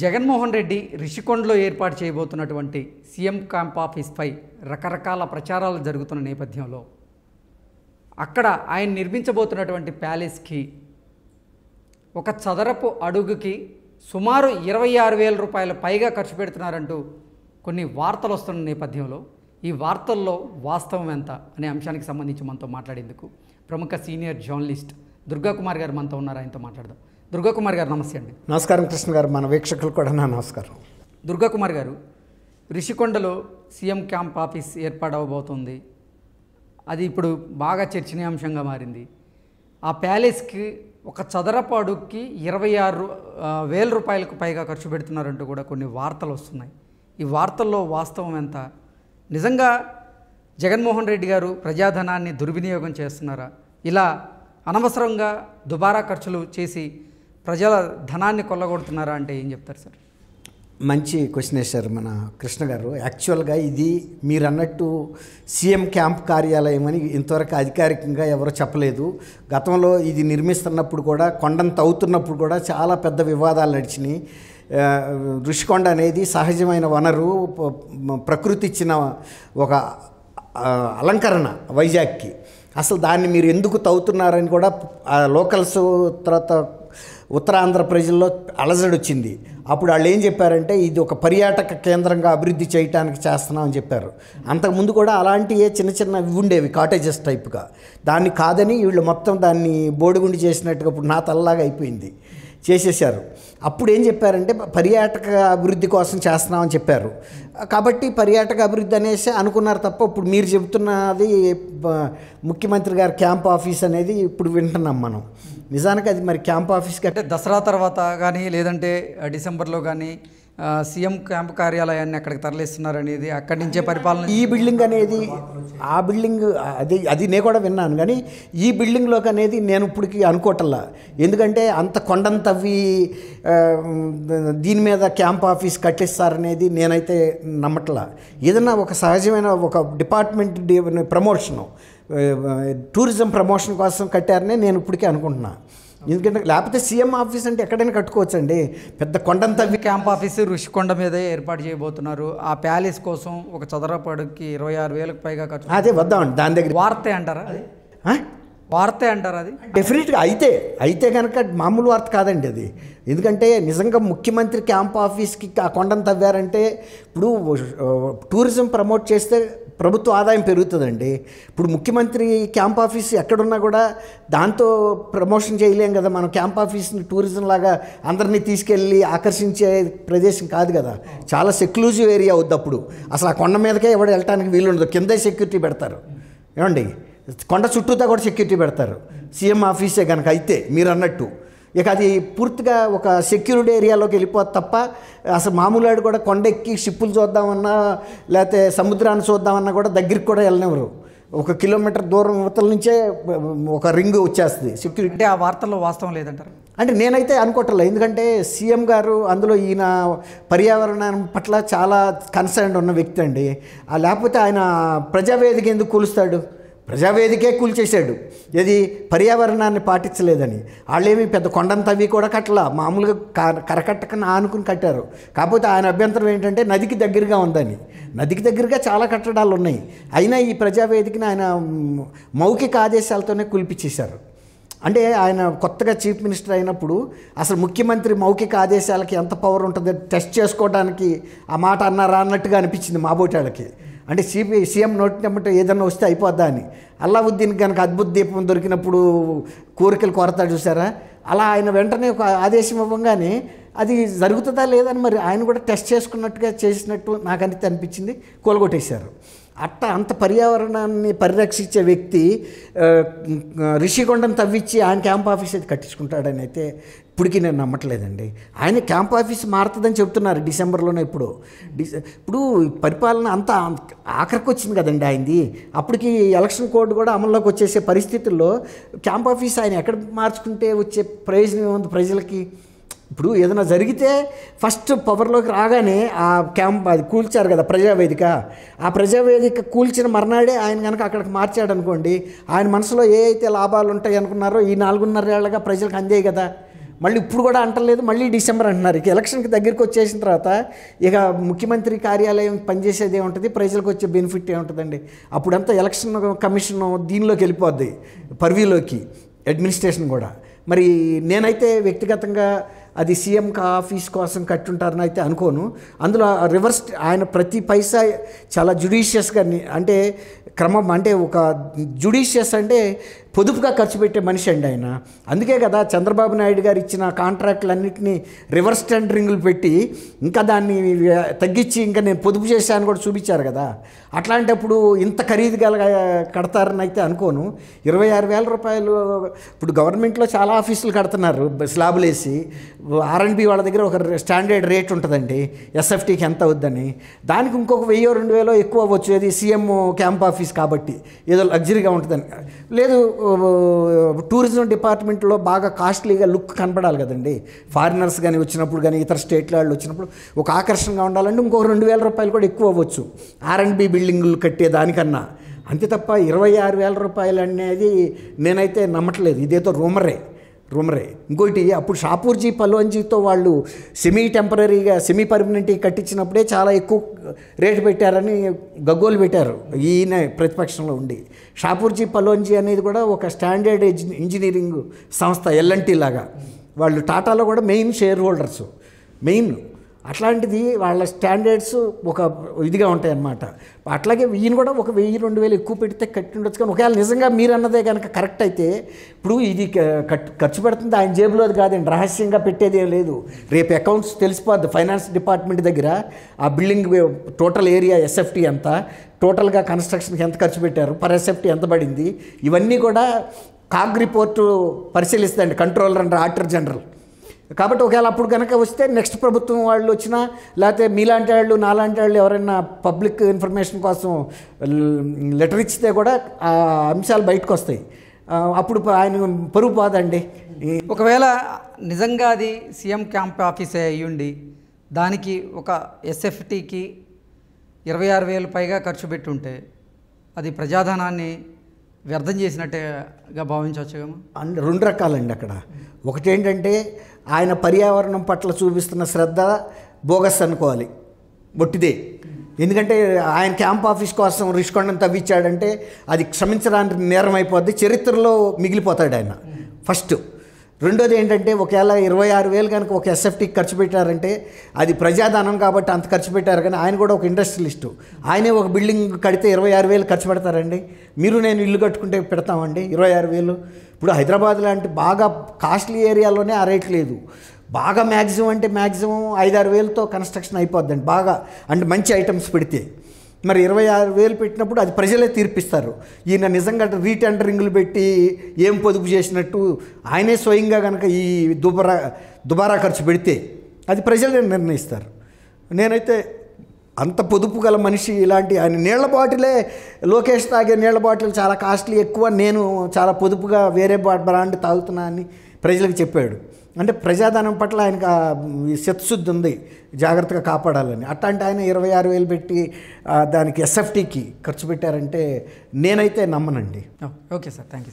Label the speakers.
Speaker 1: జగన్మోహన్ రెడ్డి రిషికొండలో ఏర్పాటు చేయబోతున్నటువంటి CM camp ఆఫీస్పై రకరకాల ప్రచారాలు జరుగుతున్న నేపథ్యంలో అక్కడ ఆయన నిర్మించబోతున్నటువంటి ప్యాలెస్కి ఒక చదరపు అడుగుకి సుమారు ఇరవై ఆరు వేల రూపాయల పైగా ఖర్చు పెడుతున్నారంటూ కొన్ని వార్తలు వస్తున్న నేపథ్యంలో ఈ వార్తల్లో వాస్తవం ఎంత అనే అంశానికి సంబంధించి మనతో మాట్లాడేందుకు ప్రముఖ సీనియర్ జర్నలిస్ట్ దుర్గాకుమార్ గారు మనతో ఉన్నారు ఆయనతో మాట్లాడదాం దుర్గాకుమార్ గారు నమస్తే అండి
Speaker 2: నమస్కారం కృష్ణ గారు మన వీక్షకులు కూడా నా నమస్కారం
Speaker 1: దుర్గాకుమార్ గారు రిషికొండలో సీఎం క్యాంప్ ఆఫీస్ ఏర్పాటు అవబోతుంది అది ఇప్పుడు బాగా చర్చనీయాంశంగా మారింది ఆ ప్యాలెస్కి ఒక అడుగుకి ఇరవై ఆరు వేల రూపాయలకు పైగా ఖర్చు పెడుతున్నారంటూ కూడా కొన్ని వార్తలు వస్తున్నాయి ఈ వార్తల్లో వాస్తవం ఎంత నిజంగా జగన్మోహన్ రెడ్డి గారు ప్రజాధనాన్ని దుర్వినియోగం చేస్తున్నారా ఇలా అనవసరంగా దుబారా ఖర్చులు చేసి ప్రజల ధనాన్ని కొల్లగొడుతున్నారా అంటే ఏం చెప్తారు సార్
Speaker 2: మంచి క్వశ్చన్ వేశారు మన కృష్ణ గారు యాక్చువల్గా ఇది మీరు అన్నట్టు సీఎం క్యాంప్ కార్యాలయం అని ఇంతవరకు అధికారికంగా ఎవరో చెప్పలేదు గతంలో ఇది నిర్మిస్తున్నప్పుడు కూడా కొండను తవ్వుతున్నప్పుడు కూడా చాలా పెద్ద వివాదాలు నడిచినాయి ఋషికొండ అనేది సహజమైన వనరు ప్రకృతి ఇచ్చిన ఒక అలంకరణ వైజాగ్కి అసలు దాన్ని మీరు ఎందుకు తవ్వుతున్నారని కూడా లోకల్స్ తర్వాత ఉత్తరాంధ్ర ప్రజల్లో అలజడి వచ్చింది అప్పుడు వాళ్ళు ఏం చెప్పారంటే ఇది ఒక పర్యాటక కేంద్రంగా అభివృద్ధి చేయడానికి చేస్తున్నామని చెప్పారు అంతకుముందు కూడా అలాంటి ఏ చిన్న చిన్న ఉండేవి కాటేజెస్ టైప్గా దాన్ని కాదని వీళ్ళు మొత్తం దాన్ని బోడిగుండి చేసినట్టుగా ఇప్పుడు నా తల్లలాగా అయిపోయింది చేసేసారు అప్పుడు ఏం చెప్పారంటే పర్యాటక అభివృద్ధి కోసం చేస్తున్నామని చెప్పారు కాబట్టి పర్యాటక అభివృద్ధి అనేసి అనుకున్నారు తప్ప ఇప్పుడు మీరు చెబుతున్నది ముఖ్యమంత్రి గారి క్యాంప్ ఆఫీస్ అనేది ఇప్పుడు వింటున్నాం మనం నిజానికి అది మరి క్యాంప్ ఆఫీస్కి
Speaker 1: అంటే దసరా తర్వాత కానీ లేదంటే డిసెంబర్లో కానీ సీఎం క్యాంప్ కార్యాలయాన్ని అక్కడికి తరలిస్తున్నారనేది అక్కడి నుంచే పరిపాలన ఈ బిల్డింగ్
Speaker 2: అనేది ఆ బిల్డింగ్ అది అది నేను కూడా విన్నాను కానీ ఈ బిల్డింగ్లోకి అనేది నేను ఇప్పటికి అనుకోవటంలా ఎందుకంటే అంత కొండంత దీని మీద క్యాంప్ ఆఫీస్ కట్టిస్తారనేది నేనైతే నమ్మట్లా ఏదన్నా ఒక సహజమైన ఒక డిపార్ట్మెంట్ ప్రమోషను టూరిజం ప్రమోషన్ కోసం కట్టారనే నేను ఇప్పటికీ అనుకుంటున్నాను ఎందుకంటే లేకపోతే సీఎం ఆఫీస్ అంటే ఎక్కడైనా కట్టుకోవచ్చు అండి పెద్ద కొండను తవ్వి క్యాంప్ ఆఫీస్ ఋషికొండ మీద ఏర్పాటు
Speaker 1: చేయబోతున్నారు ఆ ప్యాలెస్ కోసం ఒక చదరపాడుకి ఇరవై ఆరు వేలకు పైగా ఖర్చు అదే వద్దామండి దాని దగ్గర వార్తే అంటారా అది వార్తే అంటారు అది
Speaker 2: డెఫినెట్గా అయితే అయితే కనుక మామూలు వార్త కాదండి అది ఎందుకంటే నిజంగా ముఖ్యమంత్రి క్యాంప్ ఆఫీస్కి ఆ కొండను తవ్వారంటే ఇప్పుడు టూరిజం ప్రమోట్ చేస్తే ప్రభుత్వ ఆదాయం పెరుగుతుందండి ఇప్పుడు ముఖ్యమంత్రి క్యాంప్ ఆఫీస్ ఎక్కడున్నా కూడా దాంతో ప్రమోషన్ చేయలేం కదా మనం క్యాంప్ ఆఫీస్ని టూరిజం లాగా అందరినీ తీసుకెళ్ళి ఆకర్షించే ప్రదేశం కాదు కదా చాలా సెక్లూజివ్ ఏరియా అవుద్ది అప్పుడు అసలు ఆ కొండ మీదకే ఎవడ వెళ్ళటానికి వీలుండదు కిందే సెక్యూరిటీ పెడతారు ఏమండి కొండ చుట్టూతా కూడా సెక్యూరిటీ పెడతారు సీఎం ఆఫీసే కనుక అయితే మీరు అన్నట్టు ఇక అది పూర్తిగా ఒక సెక్యూర్డ్ ఏరియాలోకి వెళ్ళిపోతుంది తప్ప అసలు మామూలు కూడా కొండెక్కి షిప్పులు చూద్దామన్నా లేకపోతే సముద్రాన్ని చూద్దామన్నా కూడా దగ్గరికి కూడా వెళ్ళనివ్వరు ఒక కిలోమీటర్ దూరం అవతల నుంచే ఒక రింగ్ వచ్చేస్తుంది సెక్యూరిటీ ఆ వార్తల్లో వాస్తవం లేదంటారు అంటే నేనైతే అనుకోవట్లేదు ఎందుకంటే సీఎం గారు అందులో ఈయన పర్యావరణం పట్ల చాలా కన్సర్న్ ఉన్న వ్యక్తి అండి లేకపోతే ఆయన ప్రజావేదిక ఎందుకు కొలుస్తాడు ప్రజావేదికే కూల్చేశాడు ఇది పర్యావరణాన్ని పాటించలేదని వాళ్ళేమి పెద్ద కొండంత అవి కూడా కట్టల మామూలుగా కరకట్టకని ఆనుకుని కట్టారు కాకపోతే ఆయన అభ్యంతరం ఏంటంటే నదికి దగ్గరగా ఉందని నదికి దగ్గరగా చాలా కట్టడాలు ఉన్నాయి అయినా ఈ ప్రజావేదికని ఆయన మౌఖిక ఆదేశాలతోనే కూల్పించేశారు అంటే ఆయన కొత్తగా చీఫ్ మినిస్టర్ అయినప్పుడు అసలు ముఖ్యమంత్రి మౌఖిక ఆదేశాలకి ఎంత పవర్ ఉంటుందో టెస్ట్ చేసుకోవడానికి ఆ మాట అన్నారా అన్నట్టుగా అనిపించింది మాబోటాళ్ళకి అంటే సిపిఐ సీఎం నోటి నమ్మంటే ఏదన్నా వస్తే అయిపోద్దా అని అల్లావుద్దీన్ కనుక అద్భుత దీపం దొరికినప్పుడు కోరికలు కొరత చూసారా అలా ఆయన వెంటనే ఒక ఆదేశం ఇవ్వగానే అది జరుగుతుందా లేదని మరి ఆయన కూడా టెస్ట్ చేసుకున్నట్టుగా చేసినట్టు నాకు అనిపించింది కూలగొట్టేశారు అట్ట అంత పర్యావరణాన్ని పరిరక్షించే వ్యక్తి రిషికొండను తవ్వించి ఆయన క్యాంప్ ఆఫీస్ అయితే కట్టించుకుంటాడని అయితే ఇప్పటికి నేను నమ్మట్లేదండి ఆయన క్యాంప్ ఆఫీస్ మారుతుందని చెప్తున్నారు డిసెంబర్లోనే ఇప్పుడు డిసె ఇప్పుడు పరిపాలన అంత ఆఖరికి వచ్చింది కదండి ఆయనది అప్పటికి ఎలక్షన్ కోడ్ కూడా అమల్లోకి వచ్చేసే పరిస్థితుల్లో క్యాంప్ ఆఫీస్ ఆయన ఎక్కడ మార్చుకుంటే వచ్చే ప్రయోజనం ఏముంది ప్రజలకి ఇప్పుడు ఏదైనా జరిగితే ఫస్ట్ పవర్లోకి రాగానే ఆ క్యాంప్ అది కూల్చారు కదా ప్రజావేదిక ఆ ప్రజావేదిక కూల్చిన మర్నాడే ఆయన కనుక అక్కడికి మార్చాడు అనుకోండి ఆయన మనసులో ఏ అయితే లాభాలు ఉంటాయి అనుకున్నారో ఈ నాలుగున్నర ఏళ్ళగా ప్రజలకు అందాయి కదా మళ్ళీ ఇప్పుడు కూడా అంటలేదు మళ్ళీ డిసెంబర్ అంటున్నారు ఇక ఎలక్షన్కి దగ్గరికి వచ్చేసిన తర్వాత ఇక ముఖ్యమంత్రి కార్యాలయం పనిచేసేది ఏముంటుంది ప్రజలకు వచ్చే బెనిఫిట్ ఏముంటుందండి అప్పుడంతా ఎలక్షన్ కమిషన్ దీనిలోకి వెళ్ళిపోద్ది పర్వీలోకి అడ్మినిస్ట్రేషన్ కూడా మరి నేనైతే వ్యక్తిగతంగా అది సీఎం ఆఫీస్ కోసం కట్టుంటారని అయితే అనుకోను అందులో రివర్స్ ఆయన ప్రతి పైసా చాలా జుడిషియస్గా అంటే క్రమం అంటే ఒక జుడీషియస్ అంటే పొదుపుగా ఖర్చు పెట్టే మనిషి అండి ఆయన అందుకే కదా చంద్రబాబు నాయుడు గారు ఇచ్చిన కాంట్రాక్ట్లన్నింటినీ రివర్స్ టెండరింగ్లు పెట్టి ఇంకా దాన్ని తగ్గించి ఇంకా నేను పొదుపు చేశాను కూడా చూపించారు కదా అట్లాంటప్పుడు ఇంత ఖరీదు గల కడతారని అయితే అనుకోను ఇరవై ఆరు వేల రూపాయలు ఇప్పుడు గవర్నమెంట్లో చాలా ఆఫీసులు కడుతున్నారు స్లాబులు వేసి ఆర్ఎన్బి వాళ్ళ దగ్గర ఒక స్టాండర్డ్ రేట్ ఉంటుందండి ఎస్ఎఫ్టీకి ఎంత అవుద్దని దానికి ఇంకొక వెయ్యో రెండు వేలో ఎక్కువ అవ్వచ్చు అది సీఎం క్యాంప్ ఆఫీస్ కాబట్టి ఏదో లగ్జరీగా ఉంటుందని లేదు టూరిజం డిపార్ట్మెంట్లో బాగా కాస్ట్లీగా లుక్ కనపడాలి కదండి ఫారినర్స్ కానీ వచ్చినప్పుడు కానీ ఇతర స్టేట్ల వాళ్ళు వచ్చినప్పుడు ఒక ఆకర్షణగా ఉండాలంటే ఇంకో రెండు వేల రూపాయలు కూడా ఎక్కువ అవ్వచ్చు ఆర్ అండ్ బి బిల్డింగ్లు కట్టేదానికన్నా అంతే తప్ప ఇరవై ఆరు వేల రూపాయలు అనేది నేనైతే నమ్మట్లేదు ఇదేదో రూమరే రూమరే ఇంకోటి అప్పుడు షాపూర్జీ పల్వంజీతో వాళ్ళు సెమీ టెంపరీగా సెమీ పర్మనెంట్ కట్టించినప్పుడే చాలా ఎక్కువ రేటు పెట్టారని గగ్గోలు పెట్టారు ఈయన ప్రతిపక్షంలో ఉండి షాపూర్జీ పల్వంజీ అనేది కూడా ఒక స్టాండర్డ్ ఇంజనీరింగ్ సంస్థ ఎల్ఎన్టీ లాగా వాళ్ళు టాటాలో కూడా మెయిన్ షేర్ హోల్డర్స్ మెయిన్ అట్లాంటిది వాళ్ళ స్టాండర్డ్స్ ఒక ఇదిగా ఉంటాయి అన్నమాట అట్లాగే వెయ్యిని కూడా ఒక వెయ్యి రెండు వేలు ఎక్కువ పెడితే కట్టి ఉండొచ్చు కానీ ఒకవేళ నిజంగా మీరు అన్నదే కనుక కరెక్ట్ అయితే ఇప్పుడు ఇది ఖర్చు పెడుతుంది ఆయన జేబులో అది కాదండి రహస్యంగా పెట్టేది ఏం లేదు రేపు అకౌంట్స్ తెలిసిపోద్ది ఫైనాన్స్ డిపార్ట్మెంట్ దగ్గర ఆ బిల్డింగ్ టోటల్ ఏరియా ఎస్ఎఫ్టీ ఎంత టోటల్గా కన్స్ట్రక్షన్కి ఎంత ఖర్చు పెట్టారు పర్ ఎస్ఎఫ్టీ ఎంత పడింది ఇవన్నీ కూడా కాగ్ రిపోర్టు పరిశీలిస్తుంది కంట్రోలర్ అండ్ ఆడిటర్ జనరల్ కాబట్టి ఒకవేళ అప్పుడు కనుక వస్తే నెక్స్ట్ ప్రభుత్వం వాళ్ళు వచ్చినా లేకపోతే మీలాంటి వాళ్ళు నాలాంటి వాళ్ళు ఎవరైనా పబ్లిక్ ఇన్ఫర్మేషన్ కోసం లెటర్ ఇచ్చితే కూడా ఆ అంశాలు బయటకు వస్తాయి అప్పుడు ఆయన పరుగు
Speaker 1: పోదండి ఒకవేళ నిజంగా అది సీఎం క్యాంప్ ఆఫీసే అయ్యుండి దానికి ఒక ఎస్ఎఫ్టీకి ఇరవై ఆరు వేలు పైగా ఖర్చు పెట్టుంటే అది ప్రజాధనాన్ని వ్యర్థం చేసినట్టుగా భావించవచ్చు
Speaker 2: అండ్ రెండు రకాలండి అక్కడ ఒకటి ఏంటంటే ఆయన పర్యావరణం పట్ల చూపిస్తున్న శ్రద్ధ బోగస్ అనుకోవాలి బొట్టిదే ఎందుకంటే ఆయన క్యాంప్ ఆఫీస్ కోసం రిష్కొండను తవ్వించాడంటే అది క్షమించడానికి నేరం అయిపోద్ది చరిత్రలో మిగిలిపోతాడు ఆయన ఫస్ట్ రెండోది ఏంటంటే ఒకవేళ ఇరవై ఆరు వేలు కనుక ఒక ఎస్ఎఫ్టీకి ఖర్చు పెట్టారంటే అది ప్రజాధనం కాబట్టి అంత ఖర్చు పెట్టారు కానీ ఆయన కూడా ఒక ఇండస్ట్రియలిస్టు ఆయనే ఒక బిల్డింగ్ కడితే ఇరవై ఆరు వేలు ఖర్చు పెడతారండి మీరు నేను ఇల్లు కట్టుకుంటే పెడతామండి ఇరవై ఆరు వేలు ఇప్పుడు హైదరాబాద్ లాంటి బాగా కాస్ట్లీ ఏరియాలోనే ఆ రేట్ లేదు బాగా మ్యాక్సిమం అంటే మ్యాక్సిమం ఐదారు వేలతో కన్స్ట్రక్షన్ అయిపోద్దండి బాగా అంటే మంచి ఐటమ్స్ పెడితే మరి ఇరవై ఆరు వేలు పెట్టినప్పుడు అది ప్రజలే తీర్పిస్తారు ఈయన నిజంగా రీటెండరింగ్లు పెట్టి ఏం పొదుపు చేసినట్టు ఆయనే స్వయంగా కనుక ఈ దుబారా దుబారా ఖర్చు పెడితే అది ప్రజలే నిర్ణయిస్తారు నేనైతే అంత పొదుపు గల మనిషి ఇలాంటి ఆయన నీళ్ల బాటిలే లోకేష్ తాగే నీళ్ల బాటిల్ చాలా కాస్ట్లీ ఎక్కువ నేను చాలా పొదుపుగా వేరే బ్రాండ్ తాగుతున్నా అని ప్రజలకు చెప్పాడు అంటే ప్రజాధనం పట్ల ఆయనకు శత్శుద్ధి ఉంది జాగ్రత్తగా కాపాడాలని అట్లాంటి ఆయన ఇరవై ఆరు వేలు పెట్టి దానికి ఎస్ఎఫ్టీకి ఖర్చు పెట్టారంటే నేనైతే నమ్మనండి
Speaker 1: ఓకే సార్ థ్యాంక్ యూ